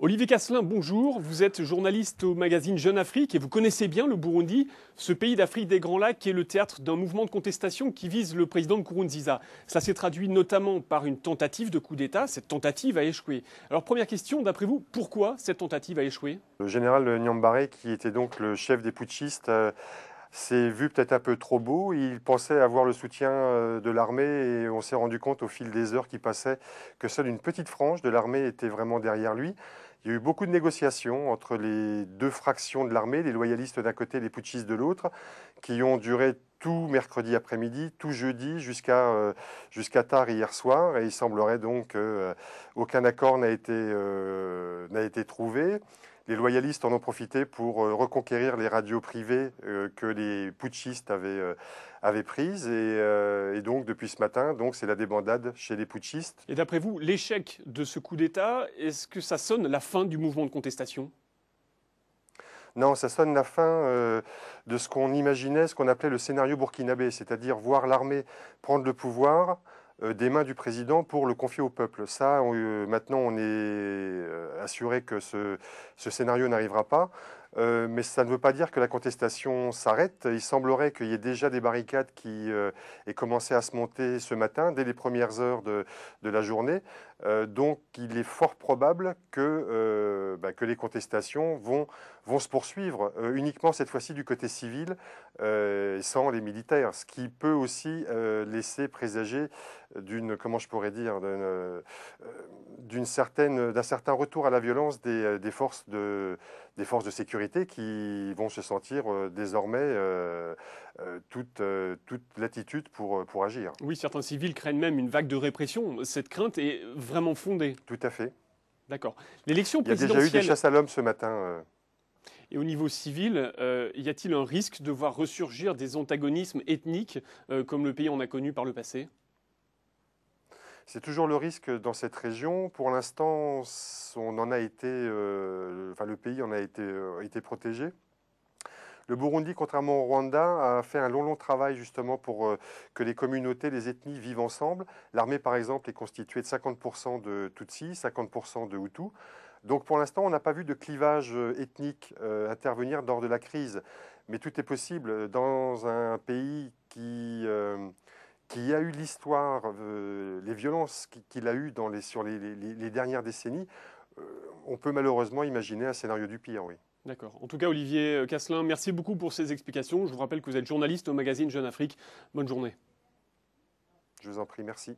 Olivier Casselin, bonjour. Vous êtes journaliste au magazine Jeune Afrique et vous connaissez bien le Burundi, ce pays d'Afrique des Grands Lacs qui est le théâtre d'un mouvement de contestation qui vise le président Kurunziza. Cela s'est traduit notamment par une tentative de coup d'État. Cette tentative a échoué. Alors première question, d'après vous, pourquoi cette tentative a échoué Le général Nyambaré, qui était donc le chef des putschistes, euh, c'est vu peut-être un peu trop beau. Il pensait avoir le soutien euh, de l'armée et on s'est rendu compte au fil des heures qui passaient que seule une petite frange de l'armée était vraiment derrière lui. Il y a eu beaucoup de négociations entre les deux fractions de l'armée, les loyalistes d'un côté et les putschistes de l'autre, qui ont duré tout mercredi après-midi, tout jeudi jusqu'à euh, tard hier soir. Et il semblerait donc qu'aucun euh, accord n'a été trouvé les loyalistes en ont profité pour euh, reconquérir les radios privées euh, que les putschistes avaient, euh, avaient prises. Et, donc, depuis ce matin, donc c'est la débandade chez les putschistes. Et d'après vous, l'échec de ce coup d'État, est-ce que ça sonne la fin du mouvement de contestation non, ça sonne la fin de ce qu'on imaginait, ce qu'on appelait le scénario burkinabé, c'est-à-dire voir l'armée prendre le pouvoir, euh, des mains du président pour le confier au peuple. Ça, euh, maintenant, on est euh, assuré que ce scénario n'arrivera pas. Euh, mais ça ne veut pas dire que la contestation s'arrête. Il semblerait qu'il y ait déjà des barricades qui euh, aient commencé à se monter ce matin, dès les premières heures de, la journée. Euh, donc il est fort probable que, bah, les contestations vont, se poursuivre, uniquement cette fois-ci du côté civil, sans les militaires, ce qui peut aussi laisser présager d'une, comment je pourrais dire, d'une certaine, d'un certain retour à la violence des forces de sécurité qui vont se sentir euh, désormais toute, euh, euh, toute l'attitude pour, agir. Oui, certains civils craignent même une vague de répression. Cette crainte est vraiment fondée. Tout à fait. D'accord. L'élection présidentielle. Il y a déjà eu des chasses à l'homme ce matin. Et au niveau civil, y a-t-il un risque de voir ressurgir des antagonismes ethniques comme le pays en a connu par le passé c'est toujours le risque dans cette région. Pour l'instant, on en a été, euh, le pays en a euh, été, protégé. Le Burundi, contrairement au Rwanda, a fait un long, long travail justement pour euh, que les communautés, les ethnies vivent ensemble. L'armée, par exemple, est constituée de 50% de Tutsis, 50% de Hutus. Donc pour l'instant, on n'a pas vu de clivage ethnique intervenir lors de la crise. Mais tout est possible dans un pays qui, qui a eu l'histoire les violences qu'il a eues sur les, dernières décennies, euh, on peut malheureusement imaginer un scénario du pire, oui. D'accord. En tout cas, Olivier Casselin, merci beaucoup pour ces explications. Je vous rappelle que vous êtes journaliste au magazine Jeune Afrique. Bonne journée. Je vous en prie, merci.